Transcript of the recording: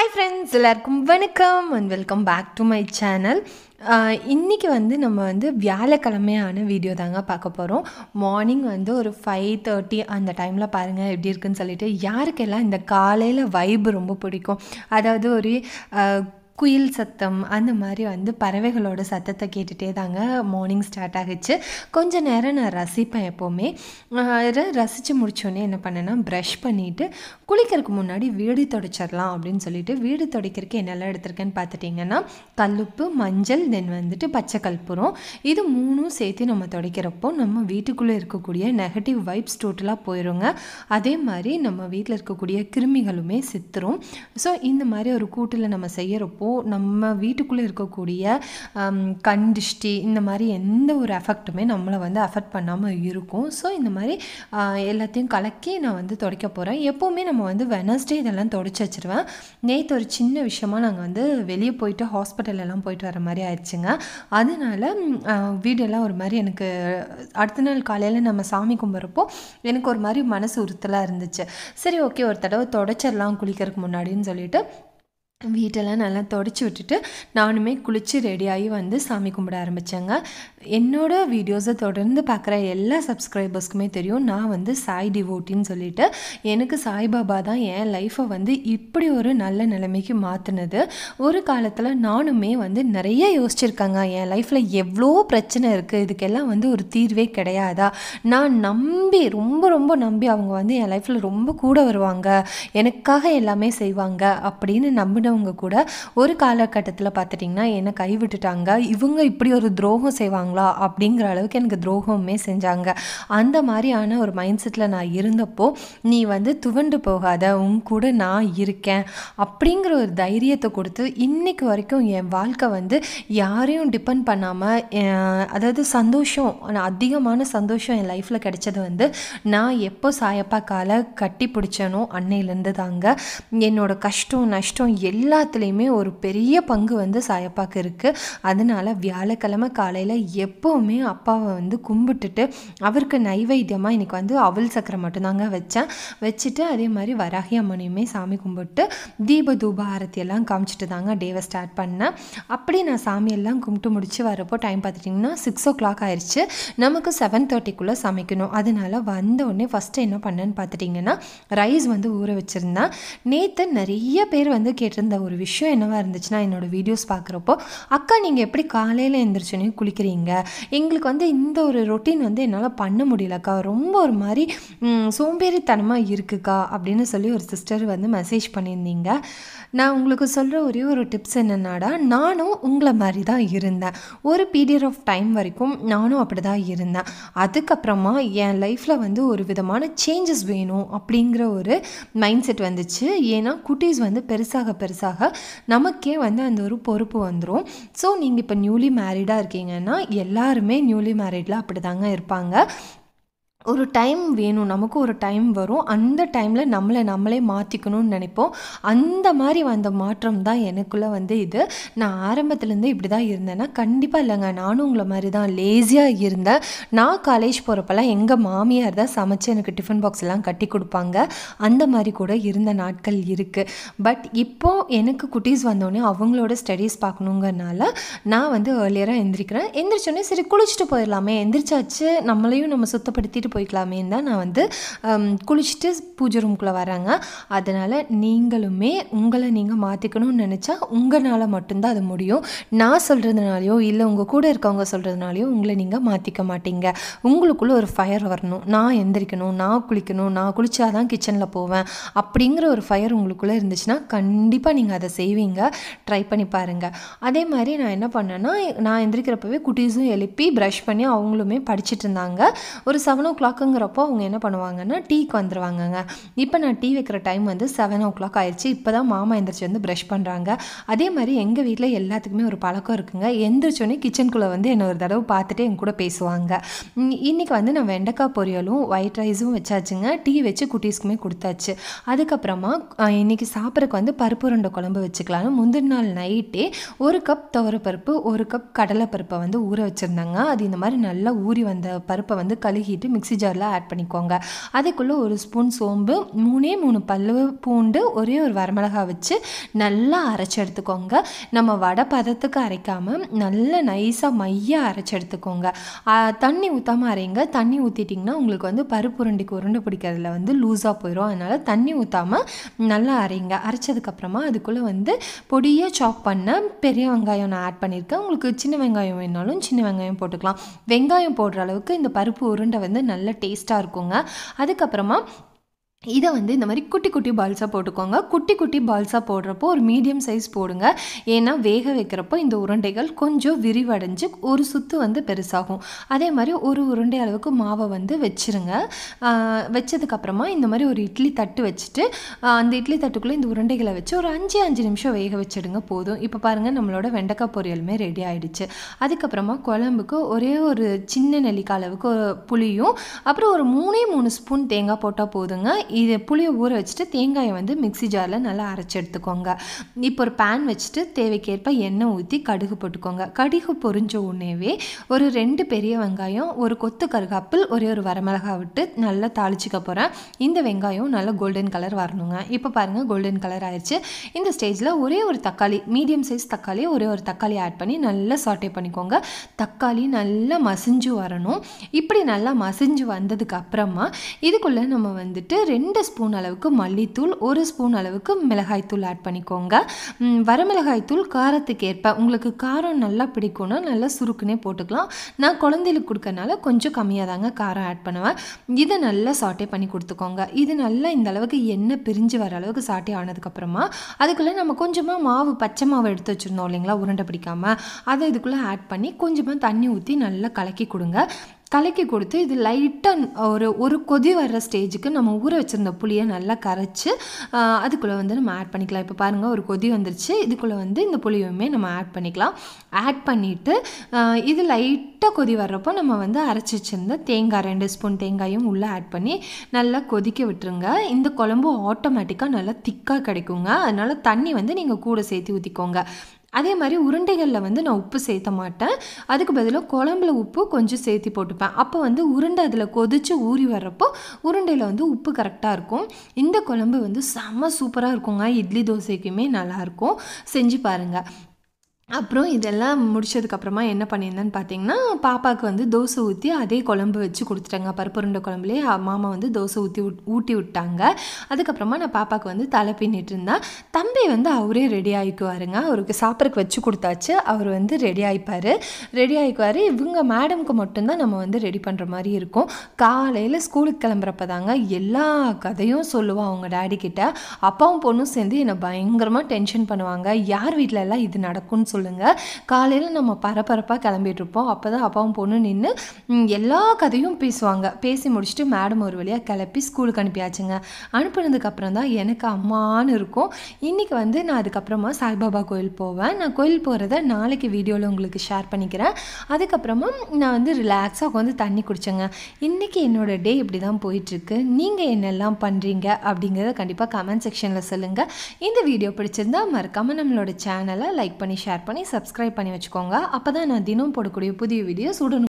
hi friends எல்லாருக்கும் வணக்கம் and welcome back to my channel இன்றைக்கி வந்து நம்ம வந்து வியாழக்கிழமையான வீடியோ தாங்க பார்க்க போகிறோம் மார்னிங் வந்து ஒரு ஃபைவ் தேர்ட்டி அந்த டைமில் பாருங்கள் எப்படி இருக்குன்னு சொல்லிட்டு யாருக்கெல்லாம் இந்த காலையில் வைப் ரொம்ப பிடிக்கும் அதாவது ஒரு குயில் சத்தம் அந்த மாதிரி வந்து பறவைகளோட சத்தத்தை கேட்டுகிட்டே தாங்க மார்னிங் ஸ்டார்ட் ஆகிடுச்சு கொஞ்சம் நேரம் நான் ரசிப்பேன் எப்போவுமே ரசித்து முடித்தோடனே என்ன பண்ணேன்னா ப்ரஷ் பண்ணிவிட்டு குளிக்கிறதுக்கு முன்னாடி வீடு துடைச்சிடலாம் அப்படின்னு சொல்லிட்டு வீடு துடைக்கிறதுக்கு என்னெல்லாம் எடுத்திருக்கேன்னு பார்த்துட்டிங்கன்னா கல்லுப்பு மஞ்சள் தென் வந்துட்டு பச்சை கல்புரம் இது மூணும் சேர்த்து நம்ம துடைக்கிறப்போ நம்ம வீட்டுக்குள்ளே இருக்கக்கூடிய நெகட்டிவ் வைப்ஸ் டோட்டலாக போயிடுங்க அதே மாதிரி நம்ம வீட்டில் இருக்கக்கூடிய கிருமிகளுமே சித்துரும் ஸோ இந்த மாதிரி ஒரு கூட்டில் நம்ம செய்கிறப்போ அப்போது நம்ம வீட்டுக்குள்ளே இருக்கக்கூடிய கண்டிஷ்டி இந்த மாதிரி எந்த ஒரு எஃபெக்ட்டுமே நம்மளை வந்து அஃபெக்ட் பண்ணாமல் இருக்கும் ஸோ இந்த மாதிரி எல்லாத்தையும் கலக்கி நான் வந்து துடைக்க போகிறேன் எப்போவுமே நம்ம வந்து வெனஸ்டே இதெல்லாம் தொடச்சி வச்சுருவேன் நேற்று ஒரு சின்ன விஷயமா நாங்கள் வந்து வெளியே போயிட்டு ஹாஸ்பிட்டல் எல்லாம் போயிட்டு வர மாதிரி ஆயிடுச்சுங்க அதனால வீடெல்லாம் ஒரு மாதிரி எனக்கு அடுத்த நாள் காலையில் நம்ம சாமி கும்பிட்றப்போ எனக்கு ஒரு மாதிரி மனசு உறுத்தலாக இருந்துச்சு சரி ஓகே ஒரு தடவை தொடச்சிடலாம் குளிக்கிறதுக்கு முன்னாடின்னு சொல்லிட்டு வீட்டெல்லாம் நல்லா தொடச்சி விட்டுட்டு நானுமே குளித்து ரெடியாகி வந்து சாமி கும்பிட ஆரம்பித்தேங்க என்னோடய வீடியோஸை தொடர்ந்து பார்க்குற எல்லா சப்ஸ்கிரைபர்ஸ்க்குமே தெரியும் நான் வந்து சாய் டிவோட்டின்னு சொல்லிட்டு எனக்கு சாய்பாபா தான் என் லைஃப்பை வந்து இப்படி ஒரு நல்ல நிலைமைக்கு மாற்றினது ஒரு காலத்தில் நானுமே வந்து நிறைய யோசிச்சிருக்காங்க என் லைஃப்பில் எவ்வளோ பிரச்சனை இருக்குது இதுக்கெல்லாம் வந்து ஒரு தீர்வே கிடையாதா நான் நம்பி ரொம்ப ரொம்ப நம்பி அவங்க வந்து என் லைஃப்பில் ரொம்ப கூட வருவாங்க எனக்காக எல்லாமே செய்வாங்க அப்படின்னு நம்பின இருந்தவங்க கூட ஒரு காலகட்டத்தில் பார்த்துட்டிங்கன்னா என்னை கைவிட்டுட்டாங்க இவங்க இப்படி ஒரு துரோகம் செய்வாங்களா அப்படிங்கிற அளவுக்கு எனக்கு துரோகமே செஞ்சாங்க அந்த மாதிரியான ஒரு மைண்ட் செட்டில் நான் இருந்தப்போ நீ வந்து துவண்டு போகாத உன் கூட நான் இருக்கேன் அப்படிங்கிற ஒரு தைரியத்தை கொடுத்து இன்றைக்கு வரைக்கும் என் வாழ்க்கை வந்து யாரையும் டிபெண்ட் பண்ணாமல் அதாவது சந்தோஷம் அதிகமான சந்தோஷம் என் லைஃப்பில் கிடைச்சது வந்து நான் எப்போ சாயப்பா காலை கட்டி பிடிச்சனோ அன்னையிலேருந்து தாங்க என்னோடய கஷ்டம் நஷ்டம் எல்லாம் எல்லாத்துலேயுமே ஒரு பெரிய பங்கு வந்து சாயப்பாக்கு இருக்குது அதனால் வியாழக்கிழமை காலையில் எப்போவுமே அப்பாவை வந்து கும்பிட்டுட்டு அவருக்கு நைவேத்தியமாக இன்றைக்கி வந்து அவல் சக்கரை மட்டும்தாங்க வச்சேன் வச்சுட்டு அதே மாதிரி வராகி அம்மனையுமே சாமி கும்பிட்டு தீப தூப எல்லாம் காமிச்சிட்டு தாங்க டேவை ஸ்டார்ட் பண்ணேன் அப்படி நான் சாமியெல்லாம் கும்பிட்டு முடிச்சு வரப்போ டைம் பார்த்துட்டிங்கன்னா சிக்ஸ் ஓ கிளாக் ஆயிடுச்சு நமக்கு செவன் தேர்ட்டிக்குள்ளே சமைக்கணும் அதனால் வந்த உடனே ஃபஸ்ட்டு என்ன பண்ணேன்னு பார்த்துட்டிங்கன்னா ரைஸ் வந்து ஊற வச்சுருந்தேன் நேற்று நிறைய பேர் வந்து கேட்டிருந்தேன் நடந்த ஒரு விஷயம் என்னவாக இருந்துச்சுன்னா என்னோடய வீடியோஸ் பார்க்குறப்போ அக்கா நீங்கள் எப்படி காலையில் எழுந்திரிச்சோன்னே குளிக்கிறீங்க எங்களுக்கு வந்து இந்த ஒரு ரொட்டீன் வந்து என்னால் பண்ண முடியலக்கா ரொம்ப ஒரு மாதிரி சோம்பேறித்தனமாக இருக்குக்கா அப்படின்னு சொல்லி ஒரு சிஸ்டர் வந்து மெசேஜ் பண்ணியிருந்தீங்க நான் உங்களுக்கு சொல்கிற ஒரே ஒரு டிப்ஸ் என்னென்னாடா நானும் உங்களை மாதிரி தான் இருந்தேன் ஒரு பீரியட் ஆஃப் டைம் வரைக்கும் நானும் அப்படி தான் இருந்தேன் அதுக்கப்புறமா என் லைஃப்பில் வந்து ஒரு விதமான சேஞ்சஸ் வேணும் அப்படிங்கிற ஒரு மைண்ட் செட் வந்துச்சு ஏன்னா குட்டீஸ் வந்து பெருசாக பெருசாக ஆக நமக்கே வந்து அந்த ஒரு பொறுப்பு வந்துடும் ஸோ நீங்கள் இப்போ நியூலி மேரீடாக இருக்கீங்கன்னா எல்லாருமே நியூலி மேரீடில் அப்படி தாங்க இருப்பாங்க ஒரு டைம் வேணும் நமக்கும் ஒரு டைம் வரும் அந்த டைமில் நம்மளை நம்மளே மாற்றிக்கணும்னு நினைப்போம் அந்த மாதிரி வந்த மாற்றம் தான் எனக்குள்ளே வந்து இது நான் ஆரம்பத்துலேருந்து இப்படி தான் இருந்தேன்னா கண்டிப்பாக இல்லைங்க நானும் உங்களை மாதிரி தான் லேசியாக இருந்தேன் நான் காலேஜ் போகிறப்பெல்லாம் எங்கள் மாமியார் தான் சமைச்சு எனக்கு டிஃபன் பாக்ஸ் எல்லாம் கட்டி கொடுப்பாங்க அந்த மாதிரி கூட இருந்த நாட்கள் இருக்குது பட் இப்போது எனக்கு குட்டீஸ் வந்தோடனே அவங்களோட ஸ்டடீஸ் பார்க்கணுங்கிறனால நான் வந்து ஏர்லியராக எந்திரிக்கிறேன் எந்திரிச்சோடனே சரி குளிச்சுட்டு போயிடலாமே எந்திரிச்சாச்சு நம்மளையும் நம்ம சுத்தப்படுத்திட்டு கூட்டிகிட்டு போய்க்கலாமேன்னு தான் நான் வந்து குளிச்சுட்டு பூஜை ரூம்குள்ளே வராங்க அதனால் நீங்களுமே உங்களை நீங்கள் மாற்றிக்கணும்னு நினச்சா உங்களால் மட்டும்தான் அது முடியும் நான் சொல்கிறதுனாலையோ இல்லை உங்கள் கூட இருக்கவங்க சொல்கிறதுனாலையோ உங்களை நீங்கள் மாற்றிக்க மாட்டீங்க உங்களுக்குள்ளே ஒரு ஃபயர் வரணும் நான் எந்திரிக்கணும் நான் குளிக்கணும் நான் குளித்தா தான் கிச்சனில் போவேன் அப்படிங்கிற ஒரு ஃபயர் உங்களுக்குள்ளே இருந்துச்சுன்னா கண்டிப்பாக நீங்கள் அதை செய்வீங்க ட்ரை பண்ணி பாருங்கள் அதே மாதிரி நான் என்ன பண்ணேன்னா நான் எந்திரிக்கிறப்பவே குட்டீஸும் எழுப்பி ப்ரஷ் பண்ணி அவங்களுமே படிச்சுட்டு இருந்தாங்க ஒரு செவன் ஓ கிளாக்குங்கிறப்போ அவங்க என்ன பண்ணுவாங்கன்னா டீக்கு வந்துடுவாங்கங்க இப்போ நான் டீ வைக்கிற டைம் வந்து செவன் ஓ கிளாக் ஆயிடுச்சு இப்போ தான் மாமா எந்திரிச்சு வந்து ப்ரஷ் பண்ணுறாங்க அதே மாதிரி எங்கள் வீட்டில் எல்லாத்துக்குமே ஒரு பழக்கம் இருக்குங்க எந்திரிச்சோடனே கிச்சனுக்குள்ளே வந்து என்னை ஒரு தடவை பார்த்துட்டு என் கூட பேசுவாங்க இன்றைக்கி வந்து நான் வெண்டைக்காய் பொரியலும் ஒயிட் ரைஸும் வச்சாச்சுங்க டீ வச்சு குட்டீஸ்க்குமே கொடுத்தாச்சு அதுக்கப்புறமா இன்றைக்கி சாப்பிட்றக்கு வந்து பருப்பு உருண்டை குழம்பு வச்சுக்கலாம்னு முந்தின நாள் நைட்டே ஒரு கப் துவரப்பருப்பு ஒரு கப் கடலை பருப்பை வந்து ஊற வச்சுருந்தாங்க அது இந்த மாதிரி நல்லா ஊறி வந்த பருப்பை வந்து கழுகிட்டு மிக்ஸ் மிக்சி ஜாரில் ஆட் பண்ணிக்கோங்க அதுக்குள்ளே ஒரு ஸ்பூன் சோம்பு மூணே மூணு பல்லு பூண்டு ஒரே ஒரு வரமிளகா வச்சு நல்லா அரைச்சி எடுத்துக்கோங்க நம்ம வடை பதத்துக்கு அரைக்காமல் நல்லா நைஸாக மையாக அரைச்சி எடுத்துக்கோங்க தண்ணி ஊற்றாமல் அரைங்க தண்ணி ஊற்றிட்டிங்கன்னா உங்களுக்கு வந்து பருப்பு உருண்டைக்கு உருண்டை பிடிக்கிறதுல வந்து லூஸாக போயிடும் அதனால் தண்ணி ஊற்றாமல் நல்லா அரைங்க அரைச்சதுக்கப்புறமா அதுக்குள்ளே வந்து பொடியாக சாப் பண்ண பெரிய வெங்காயம் நான் ஆட் பண்ணியிருக்கேன் உங்களுக்கு சின்ன வெங்காயம் வேணாலும் சின்ன வெங்காயம் போட்டுக்கலாம் வெங்காயம் போடுற அளவுக்கு இந்த பருப்பு உருண்டை வந்து நல்லா நல்ல டேஸ்ட்டாக இருக்குங்க அதுக்கப்புறமா இதை வந்து இந்த மாதிரி குட்டி குட்டி பால்ஸாக போட்டுக்கோங்க குட்டி குட்டி பால்ஸாக போடுறப்போ ஒரு மீடியம் சைஸ் போடுங்க ஏன்னா வேக வைக்கிறப்போ இந்த உருண்டைகள் கொஞ்சம் விரிவடைஞ்சு ஒரு சுத்து வந்து பெருசாகும் அதே மாதிரி ஒரு உருண்டை அளவுக்கு மாவை வந்து வச்சுருங்க வச்சதுக்கப்புறமா இந்த மாதிரி ஒரு இட்லி தட்டு வச்சுட்டு அந்த இட்லி தட்டுக்குள்ளே இந்த உருண்டைகளை வச்சு ஒரு அஞ்சு அஞ்சு நிமிஷம் வேக வச்சிடுங்க போதும் இப்போ பாருங்கள் நம்மளோட வெண்டைக்காய் பொரியலுமே ரெடி ஆகிடுச்சு அதுக்கப்புறமா குழம்புக்கு ஒரே ஒரு சின்ன நெல்லிக்காய் அளவுக்கு புளியும் அப்புறம் ஒரு மூணே மூணு ஸ்பூன் தேங்காய் போட்டால் போதுங்க இது புளியை ஊற வச்சுட்டு தேங்காயை வந்து மிக்சி ஜாரில் நல்லா அரைச்சி எடுத்துக்கோங்க இப்போ ஒரு பேன் வச்சுட்டு தேவைக்கேற்ப எண்ணெய் ஊற்றி கடுகு போட்டுக்கோங்க கடுகு பொறிஞ்ச உடனேவே ஒரு ரெண்டு பெரிய வெங்காயம் ஒரு கொத்து கருகாப்பில் ஒரே ஒரு வரமிளகா விட்டு நல்லா தாளிச்சிக்க போகிறேன் இந்த வெங்காயம் நல்லா கோல்டன் கலர் வரணுங்க இப்போ பாருங்கள் கோல்டன் கலர் ஆயிடுச்சு இந்த ஸ்டேஜில் ஒரே ஒரு தக்காளி மீடியம் சைஸ் தக்காளி ஒரே ஒரு தக்காளி ஆட் பண்ணி நல்லா சாட்டே பண்ணிக்கோங்க தக்காளி நல்லா மசிஞ்சு வரணும் இப்படி நல்லா மசிஞ்சு வந்ததுக்கு அப்புறமா இதுக்குள்ளே நம்ம வந்துட்டு ரெண்டு ஸ்பூன் அளவுக்கு மல்லித்தூள் ஒரு ஸ்பூன் அளவுக்கு மிளகாய்த்தூள் ஆட் பண்ணிக்கோங்க வரமிளகாய்த்தூள் காரத்துக்கு ஏற்ப உங்களுக்கு காரம் நல்லா பிடிக்கும்னா நல்லா சுருக்குனே போட்டுக்கலாம் நான் குழந்தைகளுக்கு கொடுக்கறனால கொஞ்சம் கம்மியாக தாங்க காரம் ஆட் பண்ணுவேன் இதை நல்லா சாட்டே பண்ணி கொடுத்துக்கோங்க இது நல்லா இந்த அளவுக்கு எண்ணெய் பிரிஞ்சு வர அளவுக்கு சாட்டே ஆனதுக்கப்புறமா அதுக்குள்ளே நம்ம கொஞ்சமாக மாவு பச்சை மாவு எடுத்து வச்சுருந்தோம் இல்லைங்களா உருண்டை பிடிக்காமல் அதை இதுக்குள்ளே ஆட் பண்ணி கொஞ்சமாக தண்ணி ஊற்றி நல்லா கலக்கி கொடுங்க கலக்கி கொடுத்து இது லைட்டாக ஒரு ஒரு கொதி வர்ற ஸ்டேஜுக்கு நம்ம ஊற வச்சுருந்த புளியை நல்லா கரைச்சி அதுக்குள்ளே வந்து நம்ம ஆட் பண்ணிக்கலாம் இப்போ பாருங்கள் ஒரு கொதி வந்துருச்சு இதுக்குள்ளே வந்து இந்த புளியுமே நம்ம ஆட் பண்ணிக்கலாம் ஆட் பண்ணிவிட்டு இது லைட்டாக கொதி வர்றப்போ நம்ம வந்து அரைச்சி வச்சுருந்த தேங்காய் ரெண்டு ஸ்பூன் தேங்காயும் உள்ளே ஆட் பண்ணி நல்லா கொதிக்க விட்டுருங்க இந்த குழம்பு ஆட்டோமேட்டிக்காக நல்லா திக்காக கிடைக்குங்க அதனால் தண்ணி வந்து நீங்கள் கூட சேர்த்து ஊற்றிக்கோங்க அதே மாதிரி உருண்டைகளில் வந்து நான் உப்பு சேர்த்த மாட்டேன் அதுக்கு பதிலாக குழம்புல உப்பு கொஞ்சம் சேர்த்து போட்டுப்பேன் அப்போ வந்து உருண்டை அதில் கொதித்து ஊறி வர்றப்போ உருண்டையில் வந்து உப்பு கரெக்டாக இருக்கும் இந்த குழம்பு வந்து செம்ம சூப்பராக இருக்குங்க இட்லி தோசைக்குமே நல்லாயிருக்கும் செஞ்சு பாருங்கள் அப்புறம் இதெல்லாம் முடிச்சதுக்கப்புறமா என்ன பண்ணியிருந்தேன்னு பார்த்தீங்கன்னா பாப்பாவுக்கு வந்து தோசை ஊற்றி அதே குழம்பு வச்சு கொடுத்துட்டாங்க பருப்புருண்ட குழம்புலேயே மாமா வந்து தோசை ஊற்றி ஊட்டி விட்டாங்க அதுக்கப்புறமா நான் பாப்பாவுக்கு வந்து தலை பின்னிட்டு இருந்தேன் தம்பி வந்து அவரே ரெடி ஆகிக்குவாருங்க அவருக்கு சாப்பிட்றக்கு வச்சு கொடுத்தாச்சு அவர் வந்து ரெடி ஆகிப்பார் ரெடி ஆகிக்குவார் இவங்க மேடம்க்கு மட்டும்தான் நம்ம வந்து ரெடி பண்ணுற மாதிரி இருக்கும் காலையில் ஸ்கூலுக்கு கிளம்புறப்ப தாங்க எல்லா கதையும் சொல்லுவோம் அவங்க டேடி கிட்ட அப்பாவும் பொண்ணும் சேர்ந்து என்னை பயங்கரமாக டென்ஷன் பண்ணுவாங்க யார் வீட்டிலலாம் எல்லாம் இது நடக்கும்னு சொல்லி சொல்லுங்கள் காலையில் நம்ம பரபரப்பாக கிளம்பிட்டுருப்போம் அப்போ தான் அப்பாவும் பொண்ணு நின்று எல்லா கதையும் பேசுவாங்க பேசி முடிச்சுட்டு மேடம் ஒரு வழியாக கிளப்பி ஸ்கூலுக்கு அனுப்பியாச்சுங்க அனுப்புனதுக்கப்புறம் தான் எனக்கு அம்மானு இருக்கும் இன்றைக்கி வந்து நான் அதுக்கப்புறமா சாய்பாபா கோயில் போவேன் நான் கோயில் போகிறத நாளைக்கு வீடியோவில் உங்களுக்கு ஷேர் பண்ணிக்கிறேன் அதுக்கப்புறமா நான் வந்து ரிலாக்ஸாக உட்காந்து தண்ணி குடித்தேங்க இன்றைக்கி என்னோடய டே இப்படி தான் போயிட்டுருக்கு நீங்கள் என்னெல்லாம் பண்ணுறீங்க அப்படிங்கிறத கண்டிப்பாக கமெண்ட் செக்ஷனில் சொல்லுங்கள் இந்த வீடியோ பிடிச்சிருந்தா மறக்காமல் நம்மளோட சேனலை லைக் பண்ணி ஷேர் பண்ணி சப்ஸ்கிரைப் பண்ணி வச்சுக்கோங்க அப்போ தான் நான் தினம் போடக்கூடிய புதிய வீடியோஸ் உடனே